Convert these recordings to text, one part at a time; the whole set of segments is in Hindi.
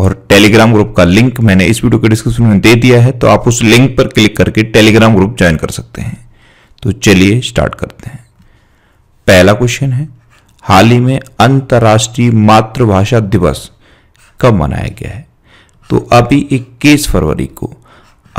और टेलीग्राम ग्रुप का लिंक मैंने इस वीडियो के डिस्क्रिप्शन में दे दिया है तो आप उस लिंक पर क्लिक करके टेलीग्राम ग्रुप ज्वाइन कर सकते हैं तो चलिए स्टार्ट करते हैं पहला क्वेश्चन है हाल ही में अंतर्राष्ट्रीय मातृभाषा दिवस कब मनाया गया है तो अभी इक्कीस फरवरी को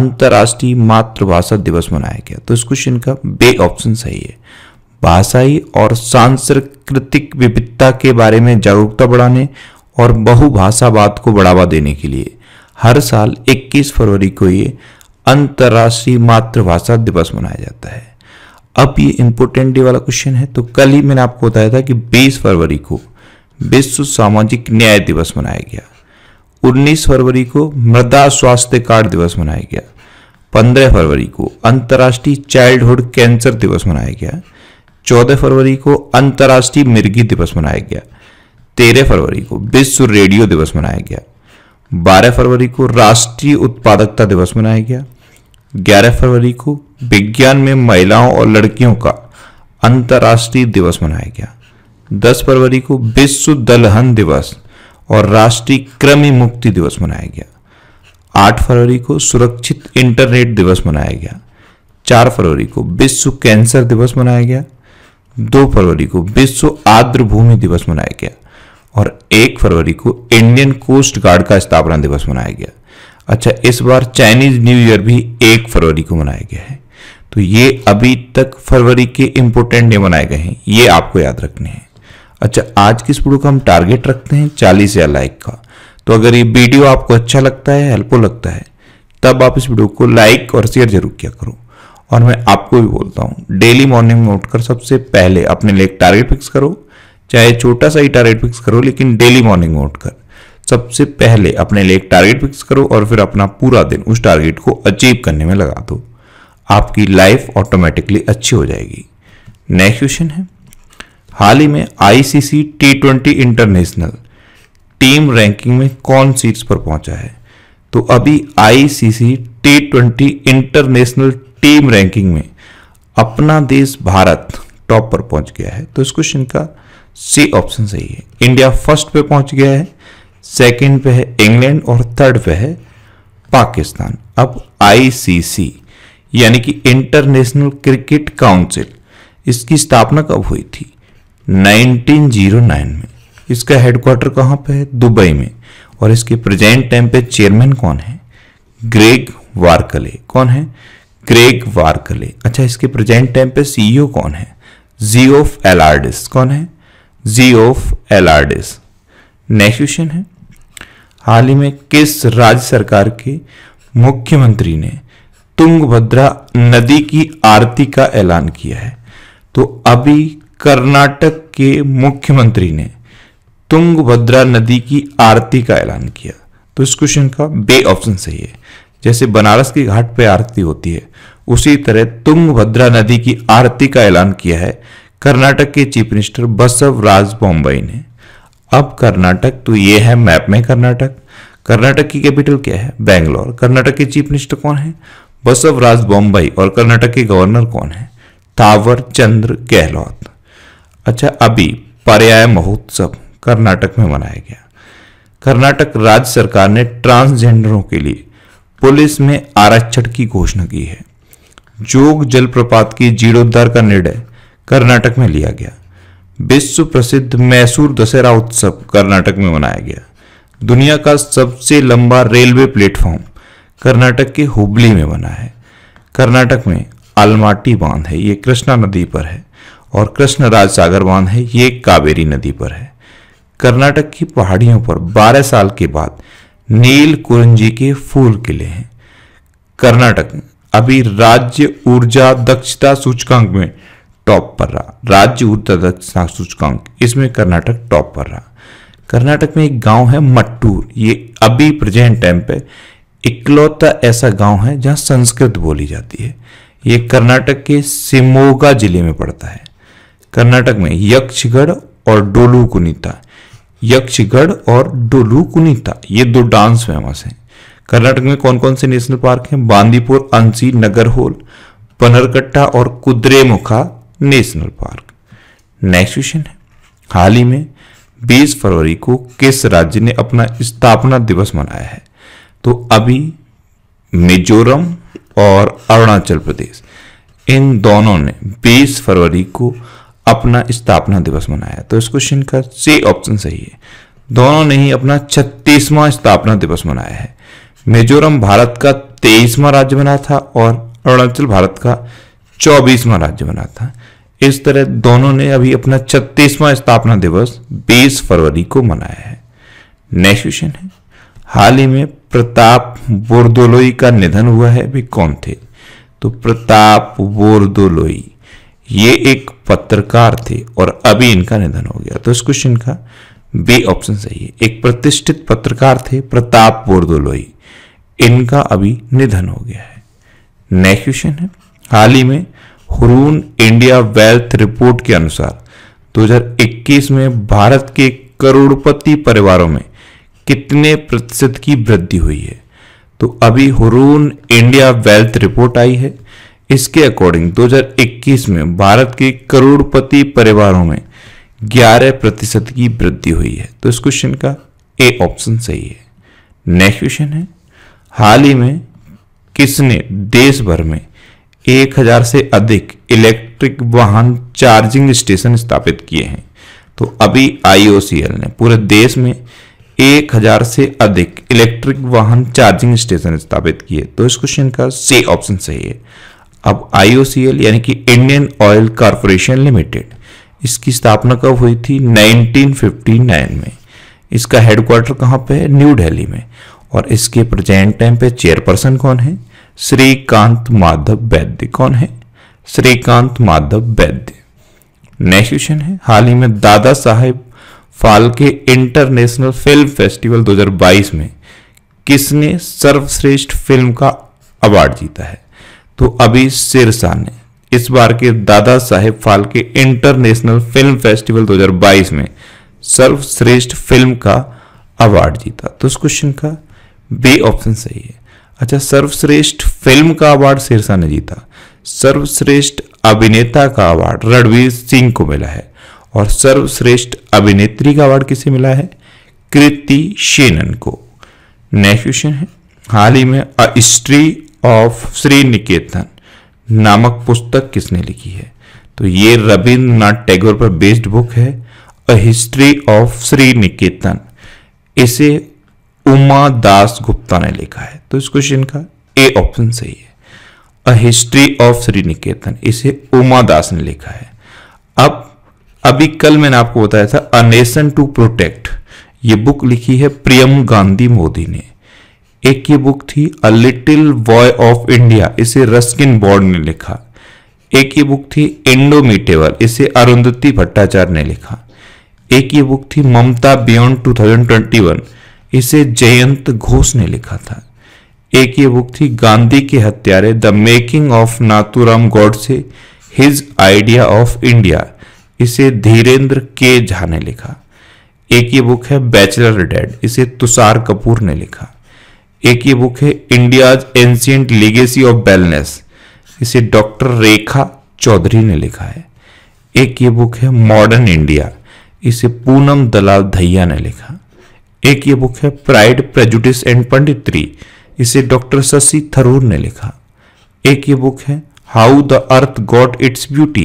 अंतर्राष्ट्रीय मातृभाषा दिवस मनाया गया तो इस क्वेश्चन का बे ऑप्शन सही है भाषाई और सांस्कृतिक विविधता के बारे में जागरूकता बढ़ाने और बहुभाषावाद को बढ़ावा देने के लिए हर साल 21 फरवरी को ये अंतर्राष्ट्रीय मातृभाषा दिवस मनाया जाता है अब ये इंपोर्टेंट डे वाला क्वेश्चन है तो कल ही मैंने आपको बताया था कि 20 फरवरी को विश्व सामाजिक न्याय दिवस मनाया गया 19 फरवरी को मृदा स्वास्थ्य कार्ड दिवस मनाया गया 15 फरवरी को अंतर्राष्ट्रीय चाइल्डहुड कैंसर दिवस मनाया गया 14 फरवरी को अंतर्राष्ट्रीय मिर्गी दिवस मनाया गया तेरह फरवरी को विश्व रेडियो दिवस मनाया गया बारह फरवरी को राष्ट्रीय उत्पादकता दिवस मनाया गया ग्यारह फरवरी को विज्ञान में महिलाओं और लड़कियों का अंतर्राष्ट्रीय दिवस मनाया गया दस फरवरी को विश्व दलहन दिवस और राष्ट्रीय कृमि मुक्ति दिवस मनाया गया आठ फरवरी को सुरक्षित इंटरनेट दिवस मनाया गया चार फरवरी को विश्व कैंसर दिवस मनाया गया दो फरवरी को विश्व आर्द्र भूमि दिवस मनाया गया और एक फरवरी को इंडियन कोस्ट गार्ड का स्थापना दिवस मनाया गया अच्छा इस बार चाइनीज न्यू ईयर भी एक फरवरी को मनाया गया है तो ये अभी तक फरवरी के इंपोर्टेंट डे मनाए गए हैं ये आपको याद रखने हैं अच्छा आज की इस वीडियो का हम टारगेट रखते हैं चालीस या लाइक का तो अगर ये वीडियो आपको अच्छा लगता है हेल्पफुल लगता है तब आप इस वीडियो को लाइक और शेयर जरूर किया करो और मैं आपको भी बोलता हूँ डेली मॉर्निंग में उठकर सबसे पहले अपने लिए टारगेट फिक्स करो चाहे छोटा सा ही टारगेट फिक्स करो लेकिन डेली मॉर्निंग में कर सबसे पहले अपने लिए एक टारगेट फिक्स करो और फिर अपना पूरा दिन उस टारगेट को अचीव करने में लगा दो आपकी लाइफ ऑटोमेटिकली अच्छी हो जाएगी नेक्स्ट क्वेश्चन है हाल ही में ICC T twenty international team ranking में कौन सीट्स पर पहुंचा है तो अभी ICC T twenty international team ranking में अपना देश भारत टॉप पर पहुंच गया है तो इस क्वेश्चन का सी ऑप्शन सही है इंडिया फर्स्ट पे पहुंच गया है सेकंड पे है इंग्लैंड और थर्ड पे है पाकिस्तान अब आईसीसी यानी कि इंटरनेशनल क्रिकेट काउंसिल इसकी स्थापना कब हुई थी 1909 में इसका हेडक्वार्टर कहाँ पे है दुबई में और इसके प्रेजेंट टाइम पे चेयरमैन कौन है ग्रेग वारकले कौन है ग्रेग वारकले अच्छा इसके प्रेजेंट टाइम पे सीईओ e कौन है जियोफ एलार्डिस कौन है Geoff Allardice next question है हाल ही में किस राज्य सरकार के मुख्यमंत्री ने तुंगभद्रा नदी की आरती का ऐलान किया है तो अभी कर्नाटक के मुख्यमंत्री ने तुंगभद्रा नदी की आरती का ऐलान किया तो इस क्वेश्चन का बे ऑप्शन सही है जैसे बनारस के घाट पर आरती होती है उसी तरह तुंगभद्रा नदी की आरती का ऐलान किया है कर्नाटक के chief minister Basavaraj Bommai ने अब कर्नाटक तो ये है मैप में कर्नाटक कर्नाटक की कैपिटल क्या है बेंगलोर कर्नाटक के चीफ मिनिस्टर कौन है बसव राज बॉम्बई और कर्नाटक के गवर्नर कौन है थावर चंद्र गहलोत अच्छा अभी पर्याय महोत्सव कर्नाटक में मनाया गया कर्नाटक राज्य सरकार ने ट्रांसजेंडरों के लिए पुलिस में आरक्षण की घोषणा की है जोग जलप्रपात की जीर्णोद्धार का निर्णय कर्नाटक में लिया गया विश्व प्रसिद्ध मैसूर दशहरा उत्सव कर्नाटक में मनाया गया दुनिया का सबसे लंबा रेलवे प्लेटफॉर्म कर्नाटक के हुबली में बना है कर्नाटक में आलमाटी बांध है ये कृष्णा नदी पर है और कृष्ण राज सागर बांध है ये कावेरी नदी पर है कर्नाटक की पहाड़ियों पर 12 साल के बाद नील कुरंजी के फूल किले हैं कर्नाटक अभी राज्य ऊर्जा दक्षता सूचकांक में टॉप पर रहा राज्य उत्तर सूचकांक इसमें कर्नाटक टॉप पर रहा कर्नाटक में एक गांव है मट्टूर ये अभी प्रेजेंट टाइम पे इकलौता ऐसा गांव है जहां संस्कृत बोली जाती है ये कर्नाटक के सिमोगा जिले में पड़ता है कर्नाटक में यक्षगढ़ और डोलू कुनीता यक्षगढ़ और डोलू कुनीता ये दो डांस फेमस हैं कर्नाटक में कौन कौन से नेशनल पार्क हैं बांदीपुर अंसी नगर होल पनरकट्टा और Kudremukh national park next question है हाल ही में 20 फरवरी को किस राज्य ने अपना स्थापना दिवस मनाया है तो अभी मिजोरम और अरुणाचल प्रदेश इन दोनों ने 20 फरवरी को अपना स्थापना दिवस मनाया तो इस क्वेश्चन का सी ऑप्शन सही है दोनों ने ही अपना छत्तीसवां स्थापना दिवस मनाया है मिजोरम भारत का तेईसवां राज्य बना था और अरुणाचल भारत का चौबीसवां राज्य बना था इस तरह दोनों ने अभी अपना छत्तीसवां स्थापना दिवस 20 फरवरी को मनाया है नेक्स्ट क्वेश्चन है हाल ही में प्रताप बोरदोलोई का निधन हुआ है वे कौन थे तो प्रताप बोरदोलोई ये एक पत्रकार थे और अभी इनका निधन हो गया तो इस क्वेश्चन का बी ऑप्शन सही है एक प्रतिष्ठित पत्रकार थे प्रताप बोरदोलोई इनका अभी निधन हो गया है नेक्स्ट क्वेश्चन है हाल ही में हुरून इंडिया वेल्थ रिपोर्ट के अनुसार 2021 में भारत के करोड़पति परिवारों में कितने प्रतिशत की वृद्धि हुई है तो अभी हुरून इंडिया वेल्थ रिपोर्ट आई है इसके अकॉर्डिंग 2021 में भारत के करोड़पति परिवारों में 11 प्रतिशत की वृद्धि हुई है तो इस क्वेश्चन का ए ऑप्शन सही है नेक्स्ट क्वेश्चन है हाल ही में किसने देश भर में एक हजार से अधिक इलेक्ट्रिक वाहन चार्जिंग स्टेशन स्थापित किए हैं तो अभी आईओसीएल ने पूरे देश में एक हजार से अधिक इलेक्ट्रिक वाहन चार्जिंग स्टेशन स्थापित किए तो इस क्वेश्चन का सी ऑप्शन सही है अब आईओसीएल यानी कि इंडियन ऑयल कॉरपोरेशन लिमिटेड इसकी स्थापना कब हुई थी 1959 में इसका हेडक्वार्टर कहाँ पे है न्यू दिल्ली में और इसके प्रेजेंट टाइम पे चेयरपर्सन कौन है श्रीकांत माधव वैद्य कौन है श्रीकांत माधव वैद्य नेक्स्ट क्वेश्चन है हाल ही में Dadasaheb Phalke international film festival 2022 में किसने सर्वश्रेष्ठ फिल्म का अवार्ड जीता है तो अभी सिरसा ने इस बार के Dadasaheb Phalke international film festival 2022 में सर्वश्रेष्ठ फिल्म का अवार्ड जीता तो इस क्वेश्चन का बी ऑप्शन सही है अच्छा सर्वश्रेष्ठ फिल्म का अवार्ड सिरसा ने जीता सर्वश्रेष्ठ अभिनेता का अवार्ड रणवीर सिंह को मिला है और सर्वश्रेष्ठ अभिनेत्री का अवार्ड किसे मिला है कृति शेनन को नेक्स्ट क्वेश्चन है हाल ही में a history of Sriniketan नामक पुस्तक किसने लिखी है तो ये रविन्द्रनाथ टैगोर पर बेस्ड बुक है a history of Sriniketan इसे उमा दास गुप्ता ने लिखा है तो इस क्वेश्चन का ए ऑप्शन सही है a history of Sriniketan इसे उमा दास ने लिखा है अब अभी कल मैंने आपको बताया था अ नेशन टू प्रोटेक्ट ये बुक लिखी है प्रियम गांधी मोदी ने एक ये बुक थी a little boy of India इसे रस्किन बोर्ड ने लिखा एक ये बुक थी इंडोमीटेबल इसे अरुंधति भट्टाचार्य ने लिखा एक ये बुक थी ममता बियॉन्ड 2021 इसे जयंत घोष ने लिखा था एक ये बुक थी गांधी के हत्यारे द मेकिंग ऑफ गौड से हिज आइडिया ऑफ इंडिया इसे धीरेन्द्र के झा ने लिखा एक ये बुक है बैचलर डेड इसे तुषार कपूर ने लिखा एक ये बुक है India's ancient legacy of wellness इसे डॉक्टर रेखा चौधरी ने लिखा है एक ये बुक है मॉडर्न इंडिया इसे पूनम दलाल धैया ने लिखा एक ये बुक है प्राइड प्रेजुडिस एंड पंडित्री इसे डॉक्टर शशि थरूर ने लिखा एक ये बुक है how the earth got its beauty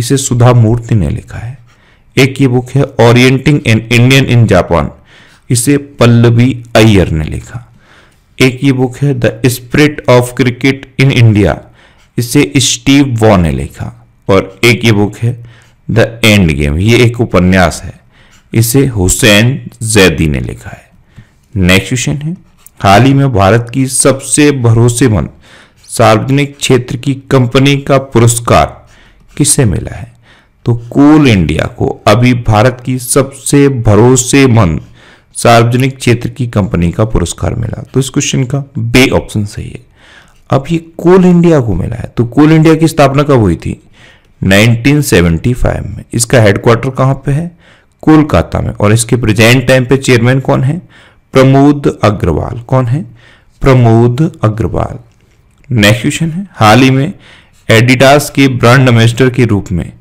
इसे सुधा मूर्ति ने लिखा है एक ये बुक है orienting an Indian in Japan इसे पल्लवी अय्यर ने लिखा एक ये बुक है the spirit of cricket in India इसे स्टीव वॉ ने लिखा और एक ये बुक है द एंड गेम ये एक उपन्यास है इसे हुसैन जैदी ने लिखा है नेक्स्ट क्वेश्चन है हाल ही में भारत की सबसे भरोसेमंद सार्वजनिक क्षेत्र की कंपनी का पुरस्कार किसे मिला है तो कोल इंडिया को अभी भारत की सबसे भरोसेमंद सार्वजनिक क्षेत्र की कंपनी का पुरस्कार मिला तो इस क्वेश्चन का बे ऑप्शन सही है अब ये कोल इंडिया को मिला है तो कोल इंडिया की स्थापना कब हुई थी 1975 में इसका हेडक्वार्टर कहाँ पे है कोलकाता में और इसके प्रेजेंट टाइम पे चेयरमैन कौन है प्रमोद अग्रवाल कौन है प्रमोद अग्रवाल नेक्स्ट क्वेश्चन है हाल ही में एडिडास के ब्रांड एम्बेसडर के रूप में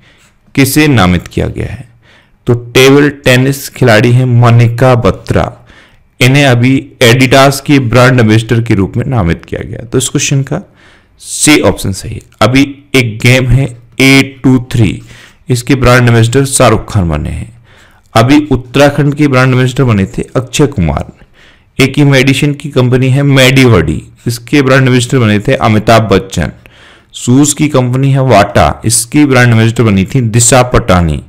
किसे नामित किया गया है तो टेबल टेनिस खिलाड़ी हैं मनिका बत्रा इन्हें अभी एडिडास के ब्रांड एम्बेसडर के रूप में नामित किया गया तो इस क्वेश्चन का सी ऑप्शन सही है अभी एक गेम है ए टू थ्री इसके ब्रांड एम्बेसडर शाहरुख खान बने हैं अभी उत्तराखंड के ब्रांड एम्बेसडर बने थे अक्षय कुमार एक ही मेडिसिन की कंपनी है मेडीवर्डी इसके ब्रांड एम्बेसडर बने थे अमिताभ बच्चन सूज की कंपनी है वाटा इसकी ब्रांड एम्बेसडर बनी थी दिशा पटानी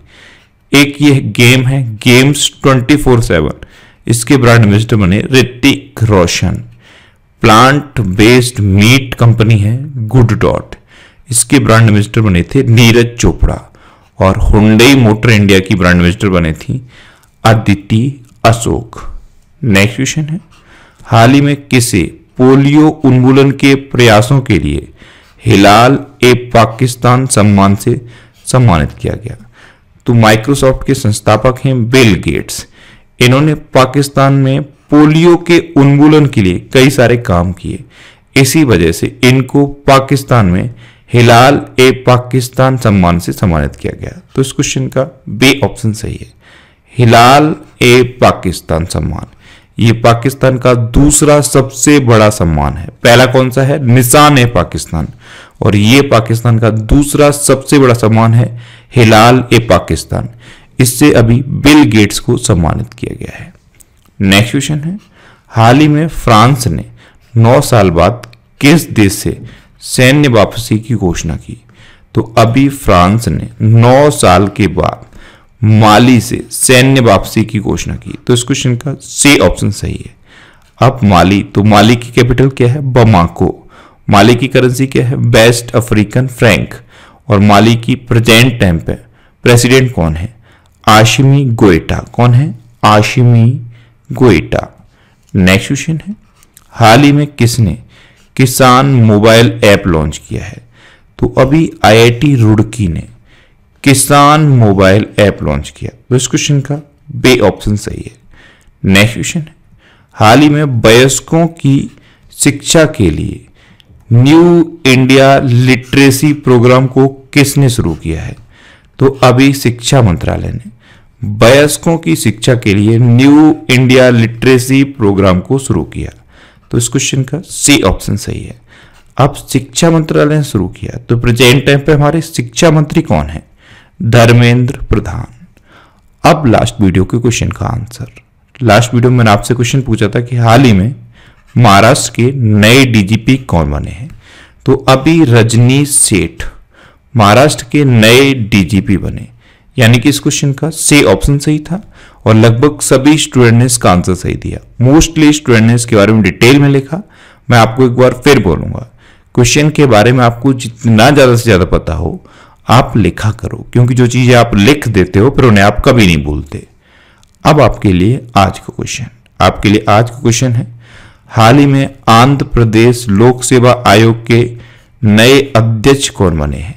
एक ये गेम है गेम्स ट्वेंटी फोर सेवन इसके ब्रांड एम्बेसडर बने Hrithik Roshan plant based meat company है गुड डॉट इसके ब्रांड एम्बेसडर बने थे नीरज चोपड़ा और हुंडई मोटर इंडिया की ब्रांड एम्बेसडर बने थी अदिति अशोक नेक्स्ट क्वेश्चन है हाल ही में किसे पोलियो उन्मूलन के प्रयासों के लिए हिलाल ए पाकिस्तान सम्मान से सम्मानित किया गया तो माइक्रोसॉफ्ट के संस्थापक हैं बिल गेट्स इन्होंने पाकिस्तान में पोलियो के उन्मूलन के लिए कई सारे काम किए इसी वजह से इनको पाकिस्तान में हिलाल ए पाकिस्तान सम्मान से सम्मानित किया गया तो इस क्वेश्चन का बी ऑप्शन सही है हिलाल ए पाकिस्तान सम्मान ये पाकिस्तान का दूसरा सबसे बड़ा सम्मान है पहला कौन सा है निशान ए पाकिस्तान और ये पाकिस्तान का दूसरा सबसे बड़ा सम्मान है हिलाल ए पाकिस्तान इससे अभी बिल गेट्स को सम्मानित किया गया है नेक्स्ट क्वेश्चन है हाल ही में फ्रांस ने नौ साल बाद किस देश से सैन्य वापसी की घोषणा की तो अभी फ्रांस ने नौ साल के बाद माली से सैन्य वापसी की घोषणा की तो इस क्वेश्चन का सी ऑप्शन सही है अब माली तो माली की कैपिटल क्या है बमाको माली की करेंसी क्या है वेस्ट अफ्रीकन फ्रैंक और माली की प्रेजेंट टाइम पे प्रेसिडेंट कौन है आशिमी गोएटा कौन है आशिमी गोएटा नेक्स्ट क्वेश्चन है हाल ही में किसने किसान मोबाइल ऐप लॉन्च किया है तो अभी आईआईटी रुड़की ने किसान मोबाइल ऐप लॉन्च किया तो इस क्वेश्चन का बे ऑप्शन सही है नेक्स्ट क्वेश्चन हाल ही में वयस्कों की शिक्षा के लिए न्यू इंडिया लिटरेसी प्रोग्राम को किसने शुरू किया है तो अभी शिक्षा मंत्रालय ने वयस्कों की शिक्षा के लिए न्यू इंडिया लिटरेसी प्रोग्राम को शुरू किया तो इस क्वेश्चन का सी ऑप्शन सही है अब शिक्षा मंत्रालय ने शुरू किया तो प्रेजेंट टाइम पे हमारे शिक्षा मंत्री कौन है धर्मेंद्र प्रधान अब लास्ट वीडियो के क्वेश्चन का आंसर लास्ट वीडियो में मैंने आपसे क्वेश्चन पूछा था कि हाल ही में महाराष्ट्र के नए डीजीपी कौन बने हैं तो अभी रजनी सेठ महाराष्ट्र के नए डीजीपी बने यानी कि इस क्वेश्चन का से ऑप्शन सही था और लगभग सभी स्टूडेंट ने इसका आंसर सही दिया मोस्टली स्टूडेंट ने इसके बारे में डिटेल में लिखा मैं आपको एक बार फिर बोलूंगा क्वेश्चन के बारे में आपको जितना ज़्यादा से ज़्यादा पता हो आप लिखा करो क्योंकि जो चीज़ें आप लिख देते हो फिर उन्हें आप कभी नहीं भूलते अब आपके लिए आज का क्वेश्चन आपके लिए आज का क्वेश्चन है हाल ही में आंध्र प्रदेश लोक सेवा आयोग के नए अध्यक्ष कौन बने हैं